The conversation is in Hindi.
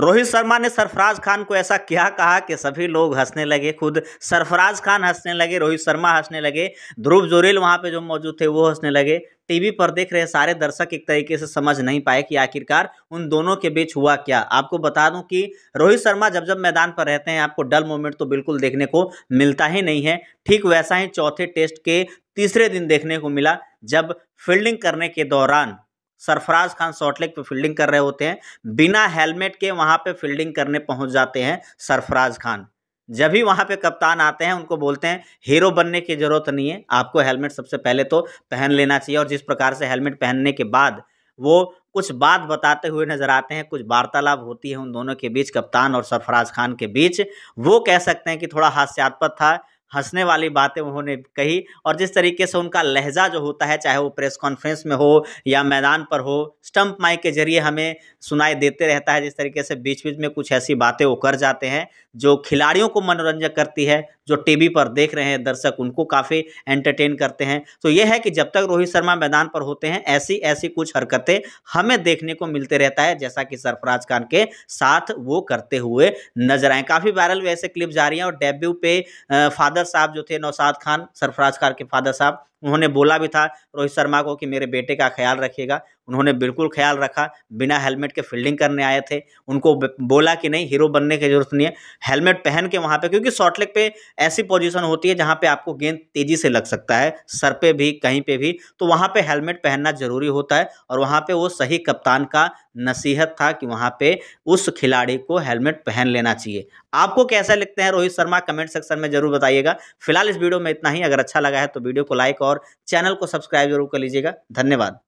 रोहित शर्मा ने सरफराज खान को ऐसा क्या कहा कि सभी लोग हंसने लगे खुद सरफराज खान हंसने लगे रोहित शर्मा हंसने लगे ध्रुव जोरेल वहाँ पे जो मौजूद थे वो हंसने लगे टीवी पर देख रहे सारे दर्शक एक तरीके से समझ नहीं पाए कि आखिरकार उन दोनों के बीच हुआ क्या आपको बता दूं कि रोहित शर्मा जब जब मैदान पर रहते हैं आपको डल मोमेंट तो बिल्कुल देखने को मिलता ही नहीं है ठीक वैसा ही चौथे टेस्ट के तीसरे दिन देखने को मिला जब फील्डिंग करने के दौरान सरफराज खान शॉर्टलेग पे फील्डिंग कर रहे होते हैं बिना हेलमेट के वहाँ पे फील्डिंग करने पहुँच जाते हैं सरफराज खान जब भी वहाँ पे कप्तान आते हैं उनको बोलते हैं हीरो बनने की ज़रूरत नहीं है आपको हेलमेट सबसे पहले तो पहन लेना चाहिए और जिस प्रकार से हेलमेट पहनने के बाद वो कुछ बात बताते हुए नज़र आते हैं कुछ वार्तालाप होती है उन दोनों के बीच कप्तान और सरफराज खान के बीच वो कह सकते हैं कि थोड़ा हास्यास्पद था हंसने वाली बातें उन्होंने कही और जिस तरीके से उनका लहजा जो होता है चाहे वो प्रेस कॉन्फ्रेंस में हो या मैदान पर हो स्टम्प माइक के जरिए हमें सुनाई देते रहता है जिस तरीके से बीच बीच में कुछ ऐसी बातें वो कर जाते हैं जो खिलाड़ियों को मनोरंजक करती है जो टीवी पर देख रहे हैं दर्शक उनको काफ़ी एंटरटेन करते हैं तो यह है कि जब तक रोहित शर्मा मैदान पर होते हैं ऐसी ऐसी कुछ हरकतें हमें देखने को मिलते रहता है जैसा कि सरफराज खान के साथ वो करते हुए नजर आए काफ़ी वायरल वैसे क्लिप जा रही हैं और डेब्यू पे फादर साहब जो थे नौसाद खान सरफराज खान के फादर साहब उन्होंने बोला भी था रोहित शर्मा को कि मेरे बेटे का ख्याल रखिएगा उन्होंने बिल्कुल ख्याल रखा बिना हेलमेट के फील्डिंग करने आए थे उनको बोला कि नहीं हीरो बनने की जरूरत नहीं है हेलमेट पहन के वहाँ पे क्योंकि शॉर्ट लेग पे ऐसी पोजीशन होती है जहाँ पे आपको गेंद तेज़ी से लग सकता है सर पे भी कहीं पे भी तो वहाँ पे हेलमेट पहनना ज़रूरी होता है और वहाँ पर वो सही कप्तान का नसीहत था कि वहाँ पे उस खिलाड़ी को हेलमेट पहन लेना चाहिए आपको कैसा लिखते हैं रोहित शर्मा कमेंट सेक्शन में जरूर बताइएगा फिलहाल इस वीडियो में इतना ही अगर अच्छा लगा है तो वीडियो को लाइक और चैनल को सब्सक्राइब जरूर कर लीजिएगा धन्यवाद